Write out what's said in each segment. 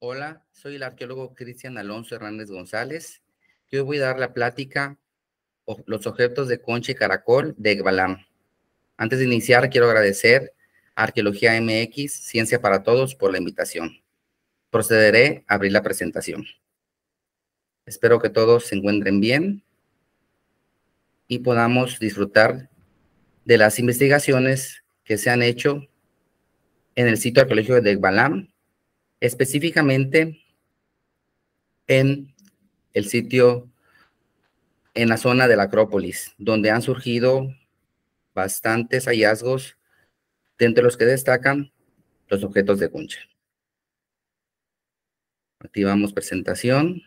Hola, soy el arqueólogo Cristian Alonso Hernández González. Yo voy a dar la plática Los objetos de concha y caracol de Egbalam. Antes de iniciar, quiero agradecer a Arqueología MX, Ciencia para Todos, por la invitación. Procederé a abrir la presentación. Espero que todos se encuentren bien y podamos disfrutar de las investigaciones que se han hecho en el sitio arqueológico de Egbalam específicamente en el sitio, en la zona de la Acrópolis, donde han surgido bastantes hallazgos, de entre los que destacan los objetos de Concha. Activamos presentación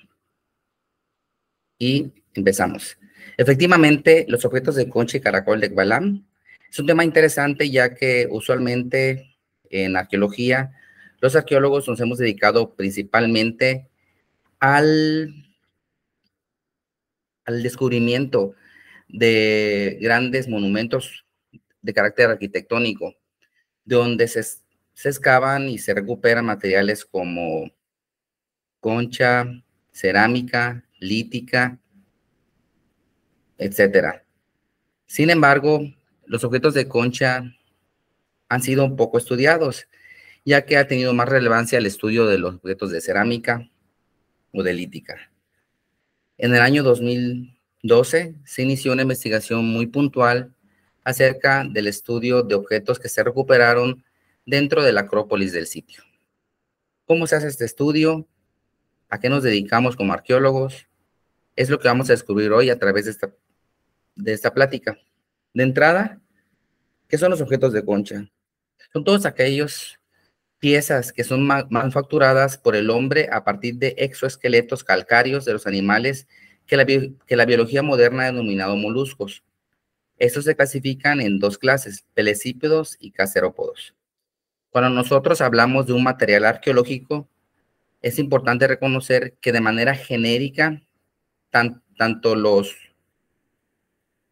y empezamos. Efectivamente, los objetos de concha y caracol de Gbalam es un tema interesante ya que usualmente en arqueología los arqueólogos nos hemos dedicado principalmente al, al descubrimiento de grandes monumentos de carácter arquitectónico, donde se, se excavan y se recuperan materiales como concha, cerámica, lítica, etcétera. Sin embargo, los objetos de concha han sido un poco estudiados ya que ha tenido más relevancia el estudio de los objetos de cerámica o de lítica. En el año 2012 se inició una investigación muy puntual acerca del estudio de objetos que se recuperaron dentro de la acrópolis del sitio. ¿Cómo se hace este estudio? ¿A qué nos dedicamos como arqueólogos? Es lo que vamos a descubrir hoy a través de esta, de esta plática. De entrada, ¿qué son los objetos de concha? Son todos aquellos piezas que son manufacturadas por el hombre a partir de exoesqueletos calcáreos de los animales que la, que la biología moderna ha denominado moluscos. Estos se clasifican en dos clases, pelecípedos y cacerópodos. Cuando nosotros hablamos de un material arqueológico, es importante reconocer que de manera genérica, tanto los,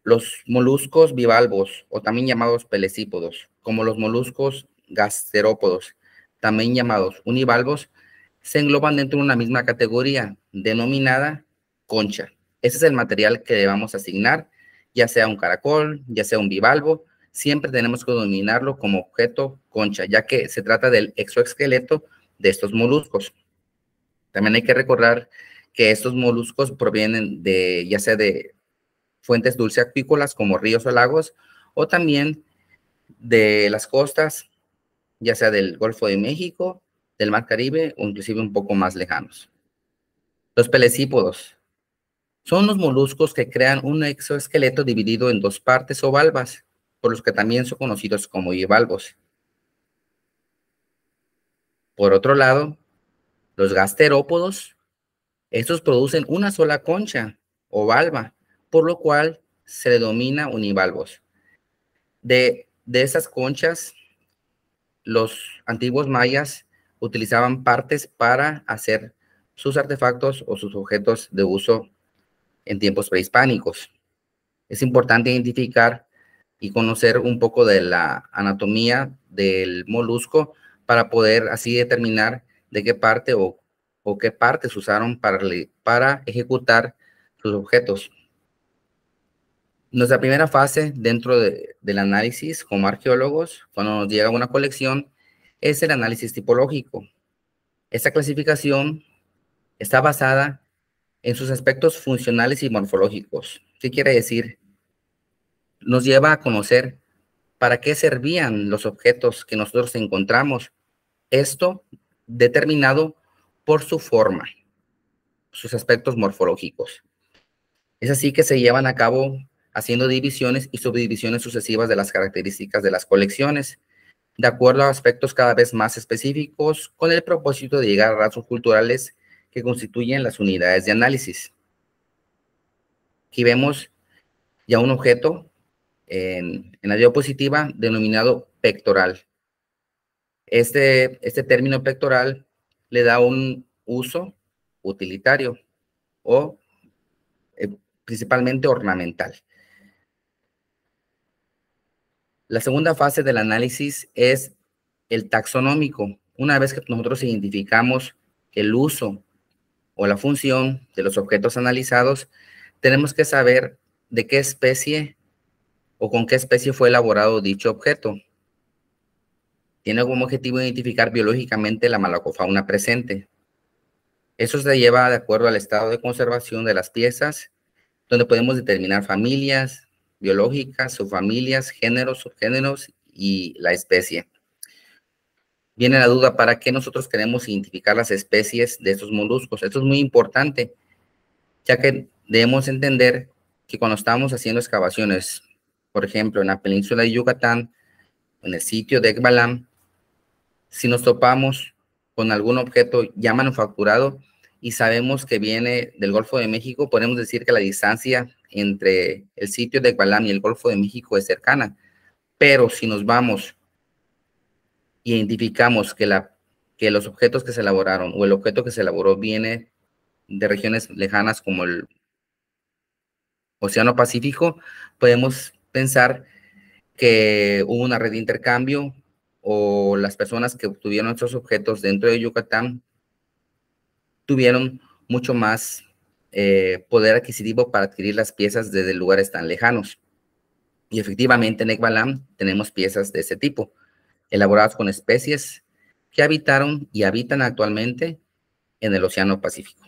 los moluscos bivalvos, o también llamados pelecípodos, como los moluscos gasterópodos, también llamados univalvos, se engloban dentro de una misma categoría denominada concha. Ese es el material que debemos asignar, ya sea un caracol, ya sea un bivalvo, siempre tenemos que denominarlo como objeto concha, ya que se trata del exoesqueleto de estos moluscos. También hay que recordar que estos moluscos provienen de ya sea de fuentes dulceacuícolas como ríos o lagos, o también de las costas ya sea del Golfo de México, del Mar Caribe o inclusive un poco más lejanos. Los pelecípodos son los moluscos que crean un exoesqueleto dividido en dos partes o valvas, por los que también son conocidos como bivalvos. Por otro lado, los gasterópodos, estos producen una sola concha o valva, por lo cual se denomina univalvos. De, de esas conchas los antiguos mayas utilizaban partes para hacer sus artefactos o sus objetos de uso en tiempos prehispánicos. Es importante identificar y conocer un poco de la anatomía del molusco para poder así determinar de qué parte o, qué partes usaron para, para ejecutar sus objetos. Nuestra primera fase dentro de, del análisis como arqueólogos, cuando nos llega una colección, es el análisis tipológico. Esta clasificación está basada en sus aspectos funcionales y morfológicos. ¿Qué quiere decir? Nos lleva a conocer para qué servían los objetos que nosotros encontramos. Esto determinado por su forma, sus aspectos morfológicos. Es así que se llevan a cabo haciendo divisiones y subdivisiones sucesivas de las características de las colecciones, de acuerdo a aspectos cada vez más específicos, con el propósito de llegar a rasgos culturales que constituyen las unidades de análisis. Aquí vemos ya un objeto en, la diapositiva denominado pectoral. Este, este, término pectoral le da un uso utilitario o eh, principalmente ornamental. La segunda fase del análisis es el taxonómico. Una vez que nosotros identificamos el uso o la función de los objetos analizados, tenemos que saber de qué especie o con qué especie fue elaborado dicho objeto. Tiene como objetivo identificar biológicamente la malacofauna presente. Eso se lleva de acuerdo al estado de conservación de las piezas, donde podemos determinar familias, biológicas, subfamilias, géneros, subgéneros y la especie. Viene la duda, ¿para qué nosotros queremos identificar las especies de estos moluscos? Esto es muy importante, ya que debemos entender que cuando estamos haciendo excavaciones, por ejemplo, en la península de Yucatán, en el sitio de Ekbalam, si nos topamos con algún objeto ya manufacturado y sabemos que viene del Golfo de México, podemos decir que la distancia entre el sitio de Gualán y el Golfo de México es cercana, pero si nos vamos y identificamos que, la, que los objetos que se elaboraron o el objeto que se elaboró viene de regiones lejanas como el Océano Pacífico, podemos pensar que hubo una red de intercambio o las personas que obtuvieron estos objetos dentro de Yucatán tuvieron mucho más eh, poder adquisitivo para adquirir las piezas desde lugares tan lejanos. Y efectivamente en Ekbalam tenemos piezas de ese tipo, elaboradas con especies que habitaron y habitan actualmente en el Océano Pacífico.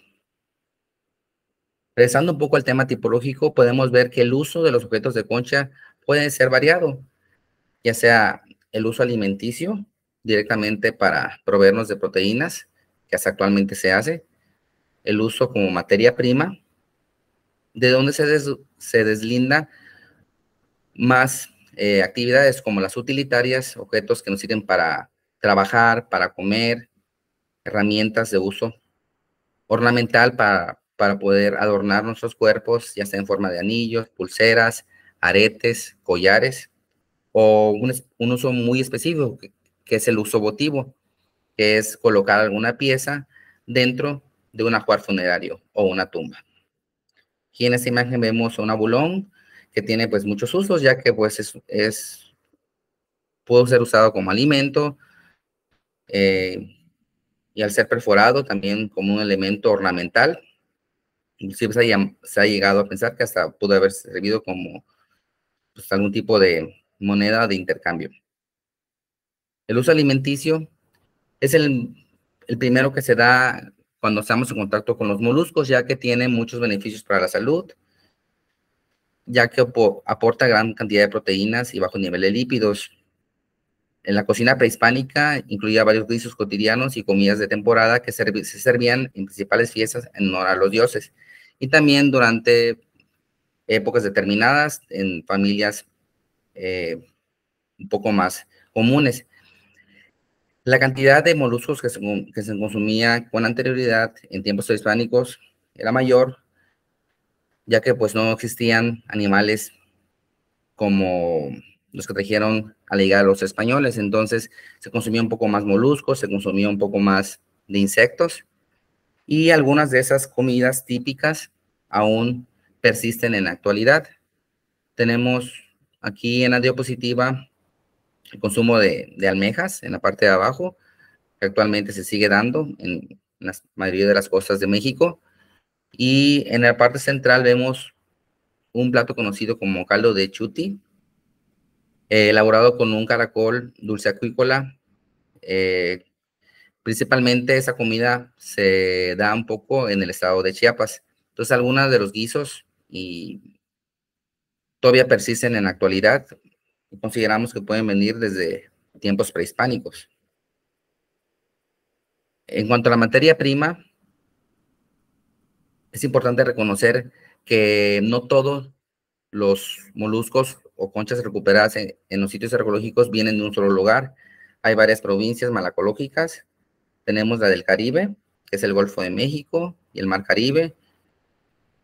Regresando un poco al tema tipológico, podemos ver que el uso de los objetos de concha puede ser variado, ya sea el uso alimenticio, directamente para proveernos de proteínas, que hasta actualmente se hace, el uso como materia prima, de donde se, deslinda más eh, actividades como las utilitarias, objetos que nos sirven para trabajar, para comer, herramientas de uso ornamental para, poder adornar nuestros cuerpos, ya sea en forma de anillos, pulseras, aretes, collares, o un, uso muy específico, que, que es el uso votivo, que es colocar alguna pieza dentro de un ajuar funerario o una tumba. Aquí en esta imagen vemos un abulón que tiene pues muchos usos, ya que pues es, es pudo ser usado como alimento eh, y al ser perforado también como un elemento ornamental. Inclusive se ha, llegado a pensar que hasta pudo haber servido como pues, algún tipo de moneda de intercambio. El uso alimenticio es el, el primero que se da cuando estamos en contacto con los moluscos, ya que tiene muchos beneficios para la salud, ya que aporta gran cantidad de proteínas y bajo nivel de lípidos. En la cocina prehispánica incluía varios guisos cotidianos y comidas de temporada que se servían en principales fiestas en honor a los dioses y también durante épocas determinadas en familias eh, un poco más comunes. La cantidad de moluscos que se, consumía con anterioridad en tiempos prehispánicos era mayor, ya que pues no existían animales como los que trajeron a la llegada los españoles. Entonces se consumía un poco más moluscos, se consumía un poco más de insectos y algunas de esas comidas típicas aún persisten en la actualidad. Tenemos aquí en la diapositiva el consumo de, almejas en la parte de abajo, que actualmente se sigue dando en, la mayoría de las costas de México. Y en la parte central vemos un plato conocido como caldo de chuti, eh, elaborado con un caracol dulce acuícola. Eh, principalmente esa comida se da un poco en el estado de Chiapas. Entonces, algunos de los guisos y todavía persisten en la actualidad, consideramos que pueden venir desde tiempos prehispánicos. En cuanto a la materia prima, es importante reconocer que no todos los moluscos o conchas recuperadas en, los sitios arqueológicos vienen de un solo lugar. Hay varias provincias malacológicas. Tenemos la del Caribe, que es el Golfo de México y el Mar Caribe.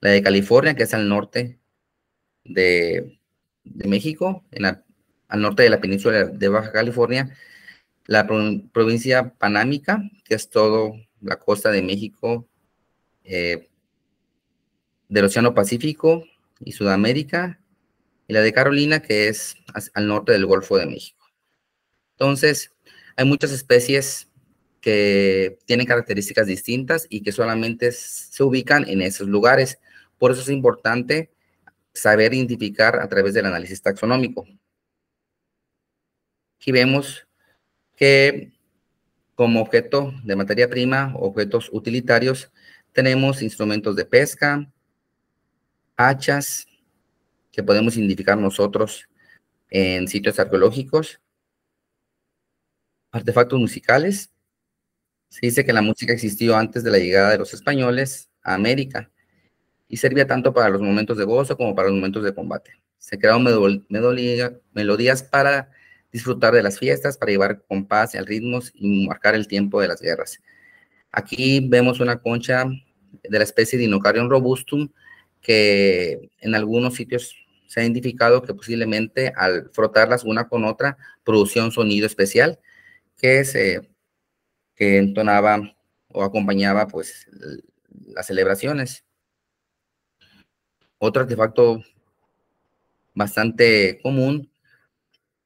La de California, que es al norte de, de México, en la al norte de la península de Baja California, la provincia panámica, que es todo la costa de México, eh, del Océano Pacífico y Sudamérica, y la de Carolina, que es al norte del Golfo de México. Entonces, hay muchas especies que tienen características distintas y que solamente se ubican en esos lugares. Por eso es importante saber identificar a través del análisis taxonómico. Aquí vemos que como objeto de materia prima, objetos utilitarios, tenemos instrumentos de pesca, hachas, que podemos identificar nosotros en sitios arqueológicos, artefactos musicales. Se dice que la música existió antes de la llegada de los españoles a América y servía tanto para los momentos de gozo como para los momentos de combate. Se crearon melodías para disfrutar de las fiestas para llevar compás paz al ritmo y marcar el tiempo de las guerras. Aquí vemos una concha de la especie Dinocarion robustum que en algunos sitios se ha identificado que posiblemente al frotarlas una con otra producía un sonido especial que se que entonaba o acompañaba pues las celebraciones. Otro artefacto bastante común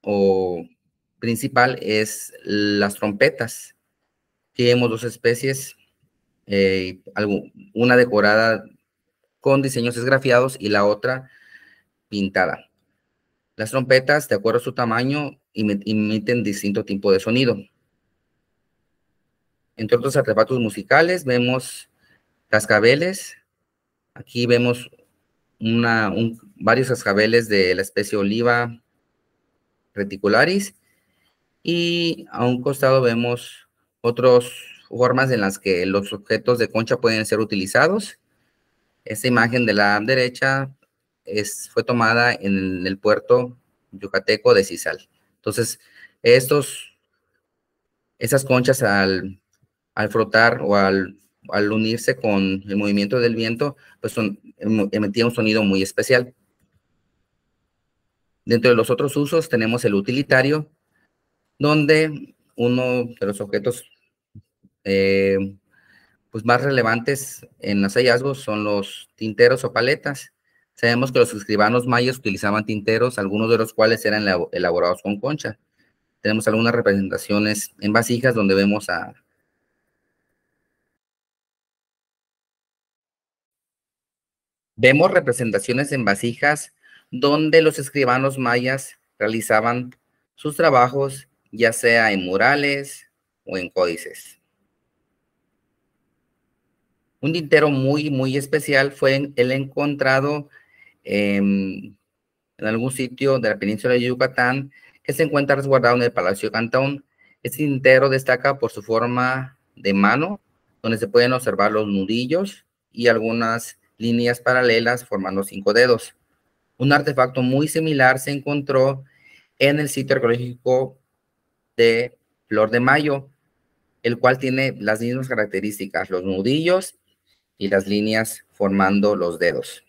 o principal es las trompetas. Tenemos dos especies, eh, una decorada con diseños esgrafiados y la otra pintada. Las trompetas, de acuerdo a su tamaño, emiten distinto tipo de sonido. Entre otros artefactos musicales vemos cascabeles. Aquí vemos varios cascabeles de la especie oliva, reticularis y a un costado vemos otras formas en las que los objetos de concha pueden ser utilizados. Esta imagen de la derecha es, fue tomada en el puerto yucateco de Cizal, Entonces, estos, esas conchas al, frotar o al, unirse con el movimiento del viento, pues son, em, un sonido muy especial. Dentro de los otros usos tenemos el utilitario, donde uno de los objetos eh, pues más relevantes en los hallazgos son los tinteros o paletas. Sabemos que los escribanos mayos utilizaban tinteros, algunos de los cuales eran elaborados con concha. Tenemos algunas representaciones en vasijas donde vemos a... Vemos representaciones en vasijas donde los escribanos mayas realizaban sus trabajos ya sea en murales o en códices. Un tintero muy, muy especial fue el encontrado em, en algún sitio de la península de Yucatán que se encuentra resguardado en el Palacio Cantón. Este tintero destaca por su forma de mano, donde se pueden observar los nudillos y algunas líneas paralelas formando cinco dedos. Un artefacto muy similar se encontró en el sitio arqueológico de Flor de Mayo, el cual tiene las mismas características, los nudillos y las líneas formando los dedos.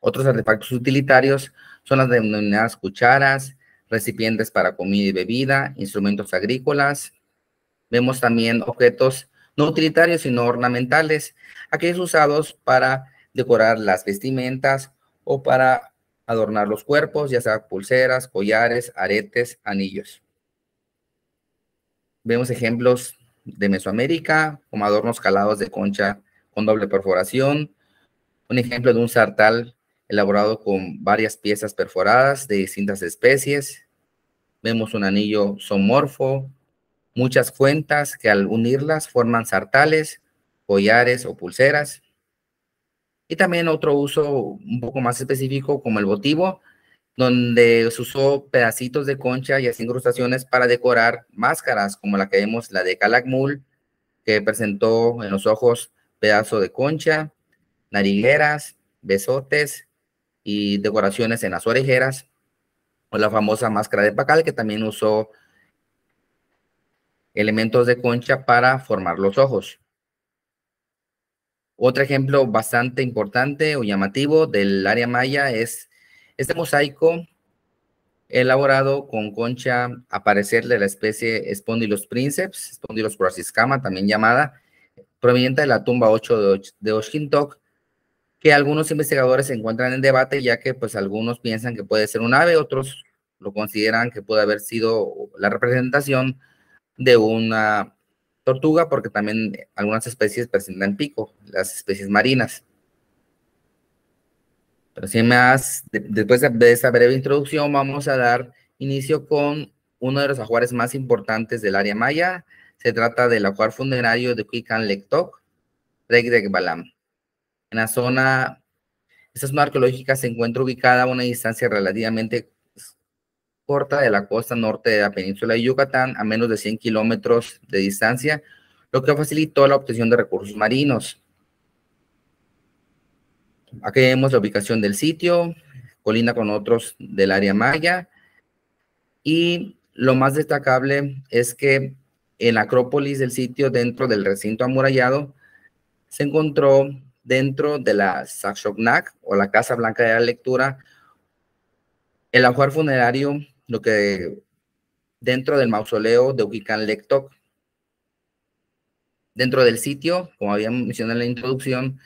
Otros artefactos utilitarios son las denominadas cucharas, recipientes para comida y bebida, instrumentos agrícolas. Vemos también objetos no utilitarios, sino ornamentales, aquellos usados para decorar las vestimentas o para adornar los cuerpos, ya sea pulseras, collares, aretes, anillos. Vemos ejemplos de Mesoamérica, como adornos calados de concha con doble perforación, un ejemplo de un sartal elaborado con varias piezas perforadas de distintas especies. Vemos un anillo somorfo, muchas cuentas que al unirlas forman sartales, collares o pulseras y también otro uso un poco más específico como el votivo, donde se usó pedacitos de concha y así incrustaciones para decorar máscaras, como la que vemos, la de Calakmul, que presentó en los ojos pedazo de concha, narigueras, besotes y decoraciones en las orejeras, o la famosa máscara de Pacal, que también usó elementos de concha para formar los ojos. Otro ejemplo bastante importante o llamativo del área maya es este mosaico elaborado con concha a de la especie Spondylus princeps, Spondylus cruciscama, también llamada, proveniente de la tumba 8 de Oshkintok, que algunos investigadores se encuentran en debate, ya que pues algunos piensan que puede ser un ave, otros lo consideran que puede haber sido la representación de una tortuga porque también algunas especies presentan pico, las especies marinas. Pero sin más, después de esta breve introducción, vamos a dar inicio con uno de los ajuares más importantes del área maya. Se trata del ajuar funerario de Cuican Lectoc, de Balam. En la zona, esta zona arqueológica se encuentra ubicada a una distancia relativamente de la costa norte de la península de Yucatán a menos de 100 kilómetros de distancia, lo que facilitó la obtención de recursos marinos. Aquí vemos la ubicación del sitio, colina con otros del área maya, y lo más destacable es que en la acrópolis del sitio, dentro del recinto amurallado, se encontró dentro de la Sakshoknak, o la Casa Blanca de la Lectura, el ajuar funerario lo que dentro del mausoleo de Uquicán Lectoc Dentro del sitio, como había mencionado en la introducción,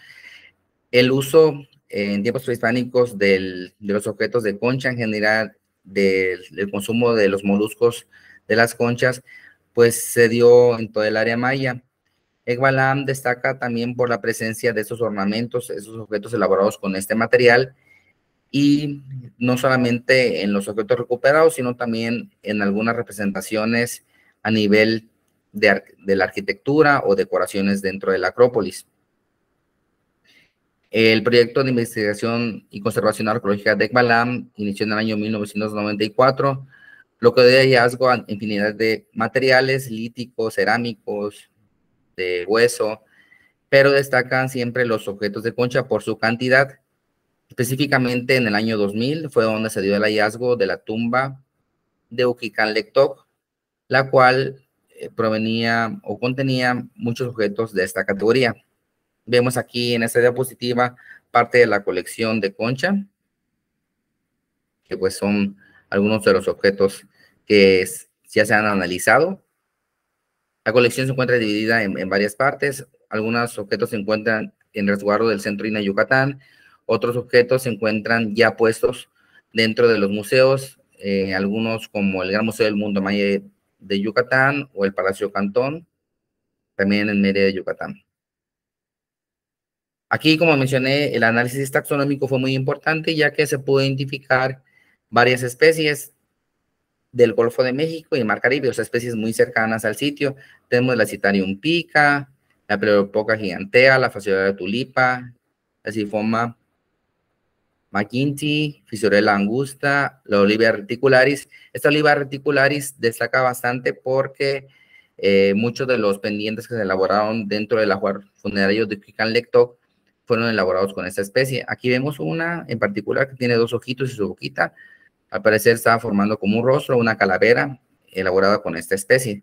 el uso en tiempos prehispánicos de los objetos de concha en general, del, consumo de los moluscos de las conchas, pues se dio en todo el área maya. Egbalam destaca también por la presencia de esos ornamentos, esos objetos elaborados con este material, y no solamente en los objetos recuperados, sino también en algunas representaciones a nivel de, la arquitectura o decoraciones dentro de la Acrópolis. El proyecto de investigación y conservación arqueológica de Ekbalam inició en el año 1994, lo que dio hallazgo a infinidad de materiales líticos, cerámicos, de hueso, pero destacan siempre los objetos de concha por su cantidad Específicamente en el año 2000 fue donde se dio el hallazgo de la tumba de Ukikan Lectoc, la cual eh, provenía o contenía muchos objetos de esta categoría. Vemos aquí en esta diapositiva parte de la colección de concha, que pues son algunos de los objetos que ya se han analizado. La colección se encuentra dividida en, varias partes. Algunos objetos se encuentran en resguardo del Centro de Yucatán otros objetos se encuentran ya puestos dentro de los museos, eh, algunos como el Gran Museo del Mundo Maya de Yucatán o el Palacio Cantón, también en Mérida de Yucatán. Aquí, como mencioné, el análisis taxonómico fue muy importante ya que se pudo identificar varias especies del Golfo de México y el Mar Caribe, o sea, especies muy cercanas al sitio. Tenemos la Citarium pica, la poca gigantea, la de tulipa, la Sifoma McKinty, Fisurella angusta, la Olivia reticularis. Esta Olivia reticularis destaca bastante porque eh, muchos de los pendientes que se elaboraron dentro del ajuar funerario de Kikan Lectoc fueron elaborados con esta especie. Aquí vemos una en particular que tiene dos ojitos y su boquita. Al parecer estaba formando como un rostro, una calavera elaborada con esta especie.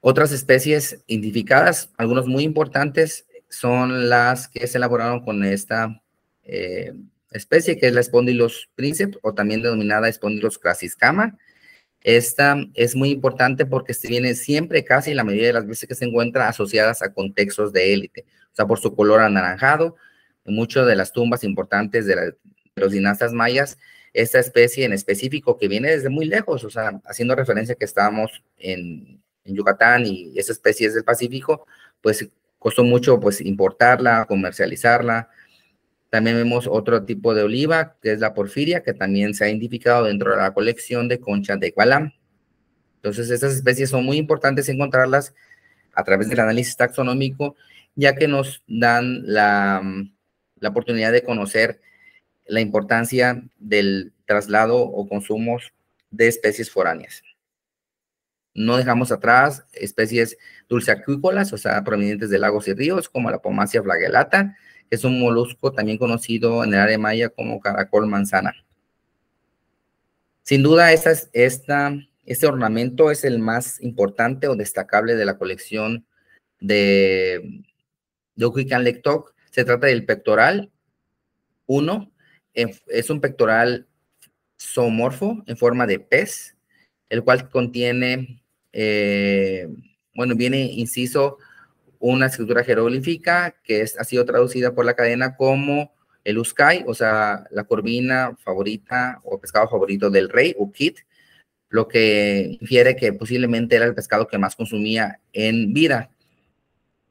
Otras especies identificadas, algunos muy importantes, son las que se elaboraron con esta eh, especie que es la Spondylus príncipe o también denominada Spondylus crassiscama. Esta es muy importante porque se viene siempre, casi la mayoría de las veces que se encuentra asociadas a contextos de élite, o sea, por su color anaranjado. En muchas de las tumbas importantes de, los dinastas mayas, esta especie en específico que viene desde muy lejos, o sea, haciendo referencia que estábamos en, Yucatán y esa especie es del Pacífico, pues Costó mucho pues importarla, comercializarla. También vemos otro tipo de oliva, que es la porfiria, que también se ha identificado dentro de la colección de conchas de Gualam. Entonces, estas especies son muy importantes encontrarlas a través del análisis taxonómico, ya que nos dan la, la oportunidad de conocer la importancia del traslado o consumos de especies foráneas. No dejamos atrás especies dulceacuícolas, o sea, provenientes de lagos y ríos, como la pomacia flagelata, es un molusco también conocido en el área maya como caracol manzana. Sin duda, este ornamento es el más importante o destacable de la colección de, de Se trata del pectoral 1, es un pectoral zoomorfo en forma de pez, el cual contiene eh, bueno, viene inciso una escritura jeroglífica que ha sido traducida por la cadena como el uskai, o sea, la corvina favorita o pescado favorito del rey, o kit, lo que infiere que posiblemente era el pescado que más consumía en vida.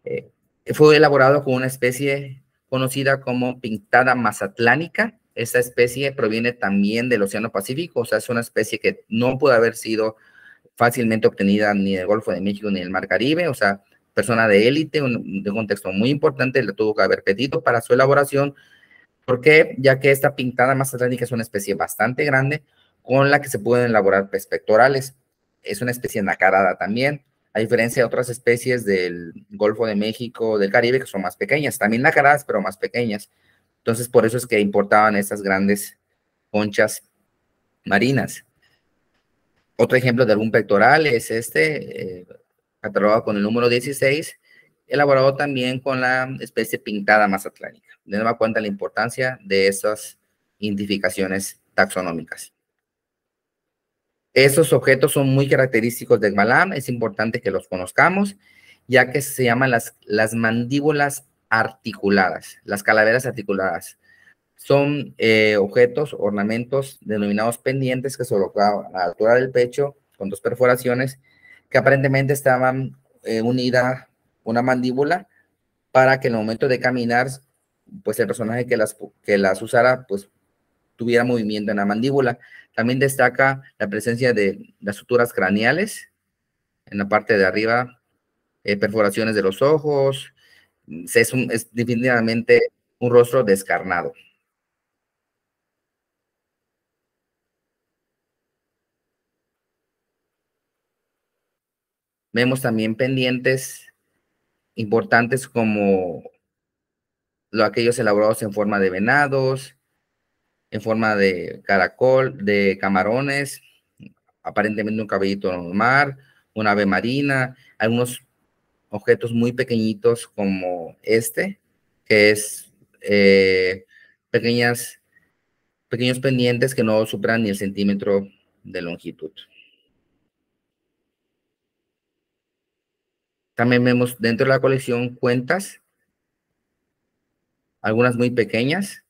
Eh, fue elaborado con una especie conocida como pintada mazatlánica. Esta especie proviene también del Océano Pacífico, o sea, es una especie que no pudo haber sido fácilmente obtenida ni del Golfo de México ni del Mar Caribe, o sea, persona de élite, un, de contexto muy importante, la tuvo que haber pedido para su elaboración. ...porque Ya que esta pintada más atlántica es una especie bastante grande con la que se pueden elaborar pues, pectorales. Es una especie nacarada también, a diferencia de otras especies del Golfo de México, del Caribe, que son más pequeñas, también nacaradas, pero más pequeñas. Entonces, por eso es que importaban estas grandes conchas marinas. Otro ejemplo de algún pectoral es este, eh, catalogado con el número 16, elaborado también con la especie pintada mazatlánica. De nueva cuenta la importancia de esas identificaciones taxonómicas. Esos objetos son muy característicos de Malam, es importante que los conozcamos, ya que se llaman las mandíbulas articuladas, las calaveras articuladas. Son eh, objetos, ornamentos denominados pendientes que se colocaban a la altura del pecho con dos perforaciones que aparentemente estaban eh, unida una mandíbula para que en el momento de caminar, pues el personaje que las, que las usara, pues tuviera movimiento en la mandíbula. También destaca la presencia de las suturas craneales en la parte de arriba, eh, perforaciones de los ojos. Es, un, es definitivamente un rostro descarnado. Vemos también pendientes importantes como lo, aquellos elaborados en forma de venados, en forma de caracol, de camarones, aparentemente un cabellito normal, una ave marina, algunos objetos muy pequeñitos como este, que es eh, pequeñas, pequeños pendientes que no superan ni el centímetro de longitud. También vemos dentro de la colección cuentas, algunas muy pequeñas.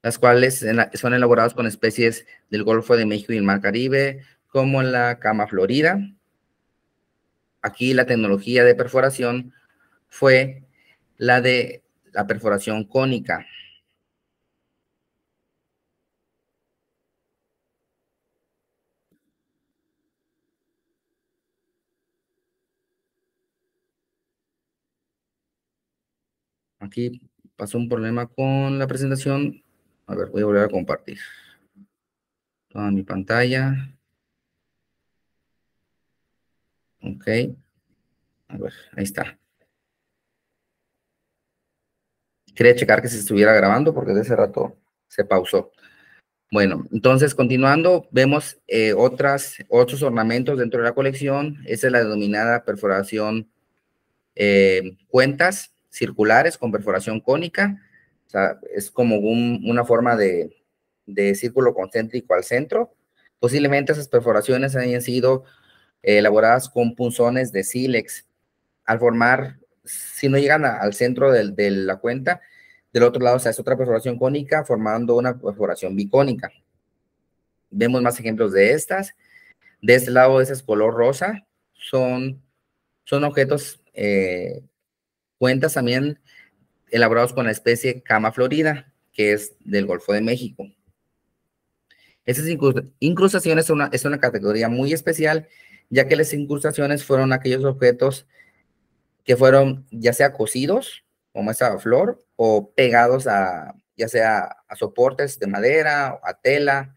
las cuales son elaboradas con especies del Golfo de México y el Mar Caribe, como la cama florida. Aquí la tecnología de perforación fue la de la perforación cónica. Aquí pasó un problema con la presentación. A ver, voy a volver a compartir toda mi pantalla. Ok. A ver, ahí está. Quería checar que se estuviera grabando porque de ese rato se pausó. Bueno, entonces continuando, vemos eh, otras, otros ornamentos dentro de la colección. Esa es la denominada perforación eh, cuentas circulares con perforación cónica. O sea, es como una forma de, círculo concéntrico al centro. Posiblemente esas perforaciones hayan sido eh, elaboradas con punzones de sílex. Al formar, si no llegan al centro de, la cuenta, del otro lado se hace otra perforación cónica formando una perforación bicónica. Vemos más ejemplos de estas. De este lado, ese es color rosa. Son, son objetos eh, Cuentas también elaborados con la especie Cama florida, que es del Golfo de México. Estas incrustaciones son una, es una categoría muy especial, ya que las incrustaciones fueron aquellos objetos que fueron ya sea cocidos como esta flor, o pegados a ya sea a soportes de madera, a tela,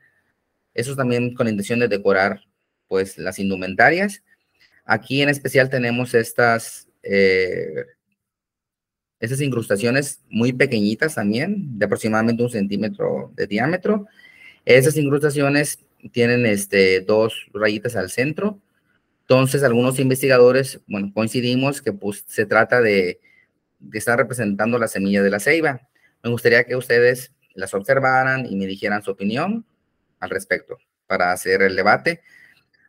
eso también con intención de decorar pues las indumentarias. Aquí en especial tenemos estas eh, esas incrustaciones muy pequeñitas también, de aproximadamente un centímetro de diámetro. Esas incrustaciones tienen este, dos rayitas al centro. Entonces, algunos investigadores, bueno, coincidimos que pues, se trata de, de estar representando la semilla de la ceiba. Me gustaría que ustedes las observaran y me dijeran su opinión al respecto para hacer el debate.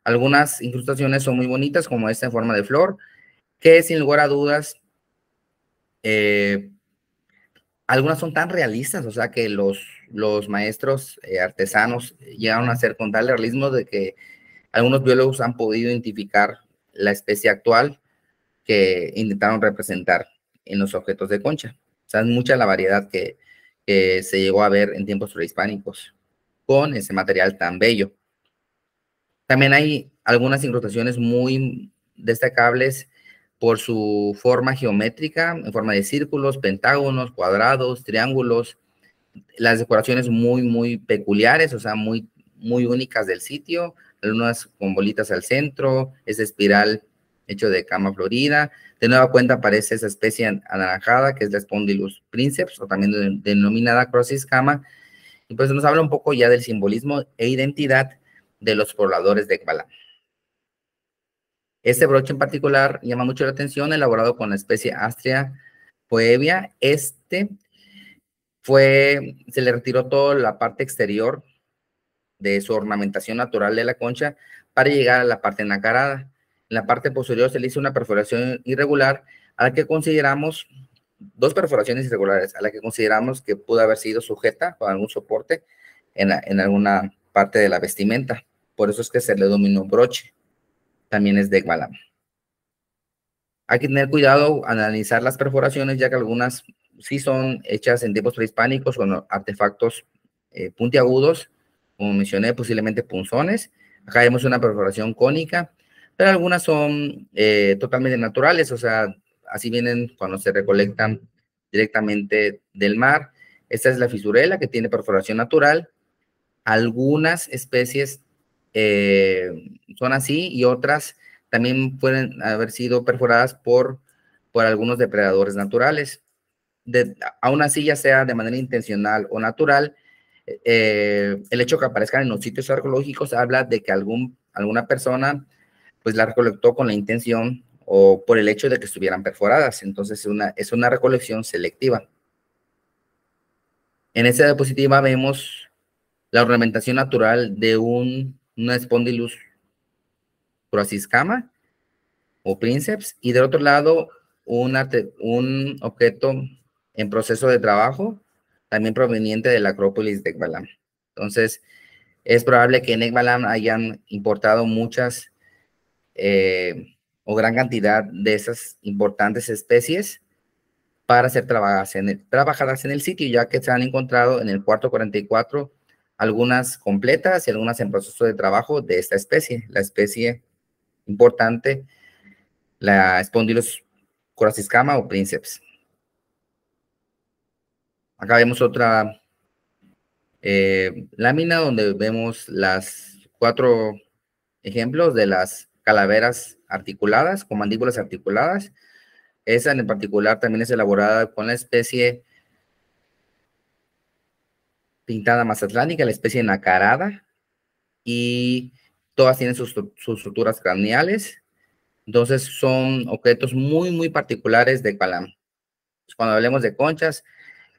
Algunas incrustaciones son muy bonitas, como esta en forma de flor, que sin lugar a dudas eh, algunas son tan realistas, o sea que los, maestros eh, artesanos llegaron a hacer con tal realismo de que algunos biólogos han podido identificar la especie actual que intentaron representar en los objetos de concha. O sea, es mucha la variedad que, que se llegó a ver en tiempos prehispánicos con ese material tan bello. También hay algunas incrustaciones muy destacables por su forma geométrica, en forma de círculos, pentágonos, cuadrados, triángulos, las decoraciones muy, muy peculiares, o sea, muy, muy únicas del sitio, algunas con bolitas al centro, esa espiral hecho de cama florida. De nueva cuenta aparece esa especie anaranjada que es la Spondylus princeps, o también denominada Crossis cama, y pues nos habla un poco ya del simbolismo e identidad de los pobladores de este broche en particular llama mucho la atención, elaborado con la especie Astria poevia. Este fue, se le retiró toda la parte exterior de su ornamentación natural de la concha para llegar a la parte nacarada. En la parte posterior se le hizo una perforación irregular a la que consideramos, dos perforaciones irregulares, a la que consideramos que pudo haber sido sujeta con algún soporte en, alguna parte de la vestimenta. Por eso es que se le dominó broche también es de Gualam. Hay que tener cuidado, analizar las perforaciones, ya que algunas sí son hechas en tiempos prehispánicos con artefactos eh, puntiagudos, como mencioné, posiblemente punzones. Acá vemos una perforación cónica, pero algunas son eh, totalmente naturales, o sea, así vienen cuando se recolectan directamente del mar. Esta es la fisurela que tiene perforación natural. Algunas especies eh, son así y otras también pueden haber sido perforadas por, por algunos depredadores naturales. De, aún así, ya sea de manera intencional o natural, eh, el hecho que aparezcan en los sitios arqueológicos habla de que algún, alguna persona pues la recolectó con la intención o por el hecho de que estuvieran perforadas. Entonces una, es una recolección selectiva. En esta diapositiva vemos la ornamentación natural de un una Spondylus prociscama o princeps, y del otro lado un objeto en proceso de trabajo, también proveniente de la Acrópolis de Ekbalam. Entonces, es probable que en Ekbalam hayan importado muchas eh, o gran cantidad de esas importantes especies para ser trabajadas en, el, trabajadas en el sitio, ya que se han encontrado en el cuarto 44 algunas completas y algunas en proceso de trabajo de esta especie. La especie importante, la Spondylus coraciscama o Princeps. Acá vemos otra eh, lámina donde vemos las cuatro ejemplos de las calaveras articuladas con mandíbulas articuladas. Esa en particular también es elaborada con la especie pintada más atlántica, la especie enacarada, y todas tienen sus, estructuras craneales. Entonces son objetos muy, muy particulares de Balam. Cuando hablemos de conchas,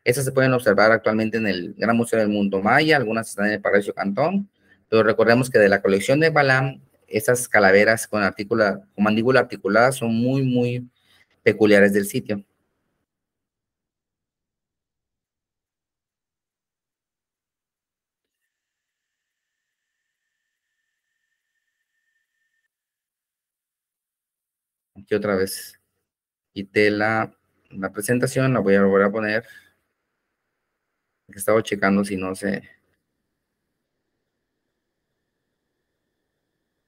estas se pueden observar actualmente en el Gran Museo del Mundo Maya, algunas están en el Palacio Cantón, pero recordemos que de la colección de Balam, esas calaveras con, articula, con mandíbula articulada son muy, muy peculiares del sitio. aquí otra vez quité la, la presentación, la voy a volver a poner. He estado checando si no se...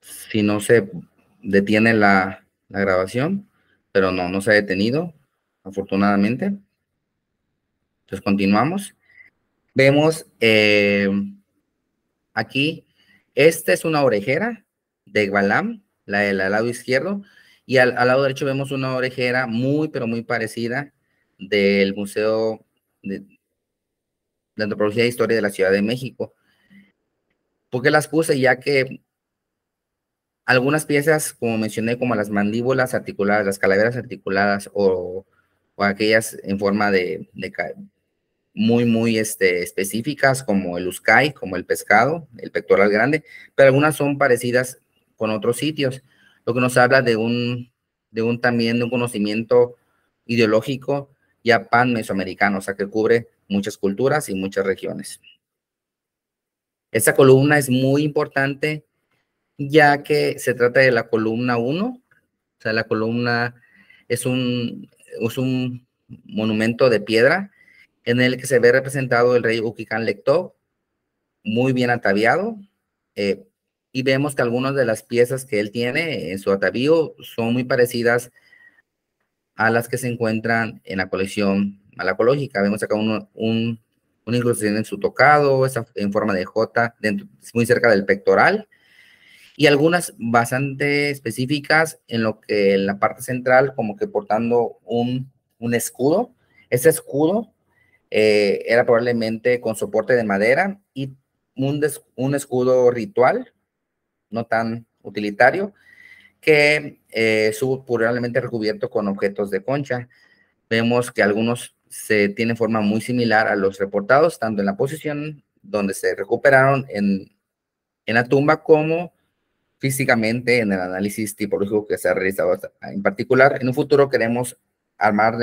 Si no se detiene la, grabación, pero no, no se ha detenido, afortunadamente. Entonces continuamos. Vemos eh, aquí, esta es una orejera de Balam, la del lado izquierdo, y al, lado derecho vemos una orejera muy, pero muy parecida del Museo de, Antropología e Historia de la Ciudad de México. ¿Por qué las puse? Ya que algunas piezas, como mencioné, como las mandíbulas articuladas, las calaveras articuladas o, aquellas en forma de, muy, muy este, específicas, como el uscay, como el pescado, el pectoral grande, pero algunas son parecidas con otros sitios lo que nos habla de un, de un también de un conocimiento ideológico ya pan mesoamericano, o sea que cubre muchas culturas y muchas regiones. Esta columna es muy importante ya que se trata de la columna 1, o sea, la columna es un, un monumento de piedra en el que se ve representado el rey Ukikan Lecto, muy bien ataviado, eh, y vemos que algunas de las piezas que él tiene en su atavío son muy parecidas a las que se encuentran en la colección malacológica. Vemos acá uno, un, una inclusión en su tocado, en forma de J, muy cerca del pectoral, y algunas bastante específicas en lo que la parte central, como que portando un, escudo. Ese escudo eh, era probablemente con soporte de madera y un, un escudo ritual no tan utilitario, que eh, puramente recubierto con objetos de concha. Vemos que algunos se tienen forma muy similar a los reportados, tanto en la posición donde se recuperaron en, la tumba como físicamente en el análisis tipológico que se ha realizado. En particular, en un futuro queremos armar,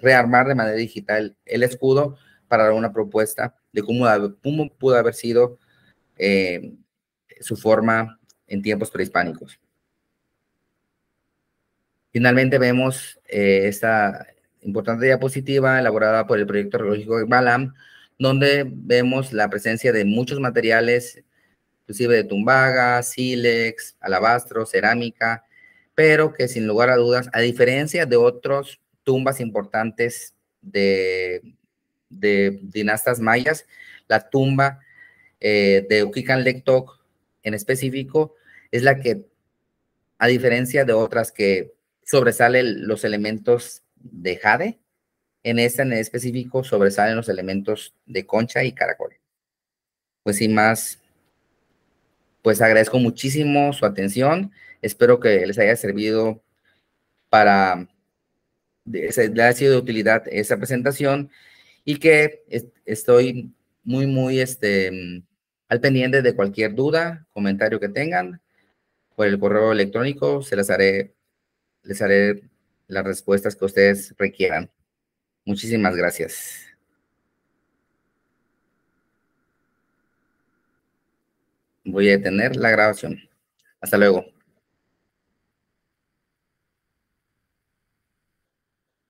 rearmar de manera digital el escudo para dar una propuesta de cómo, pudo haber sido eh, su forma en tiempos prehispánicos. Finalmente vemos eh, esta importante diapositiva elaborada por el proyecto arqueológico de Balam, donde vemos la presencia de muchos materiales, inclusive de tumbaga, sílex, alabastro, cerámica, pero que sin lugar a dudas, a diferencia de otras tumbas importantes de, dinastas mayas, la tumba eh, de Ukikan Lectoc en específico es la que, a diferencia de otras que sobresalen los elementos de jade, en esta en específico sobresalen los elementos de concha y caracol. Pues sin más, pues agradezco muchísimo su atención. Espero que les haya servido para, le ha sido de utilidad esa presentación y que estoy muy, muy este, al pendiente de cualquier duda, comentario que tengan por el correo electrónico, se las haré, les haré las respuestas que ustedes requieran. Muchísimas gracias. Voy a detener la grabación. Hasta luego.